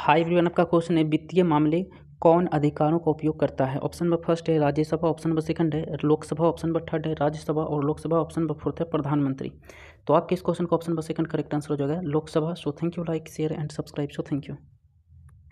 high everyone आपका question है वित्तीय मामले कौन अधिकारों का उपयोग करता है ऑप्शन नंबर फर्स्ट है राज्यसभा ऑप्शन नंबर सेकंड है लोकसभा ऑप्शन नंबर थर्ड है राज्यसभा और लोकसभा ऑप्शन नंबर फोर्थ है प्रधानमंत्री तो आपके इस क्वेश्चन का option number second correct answer हो जाएगा Lok Sabha so thank you like share and subscribe so thank you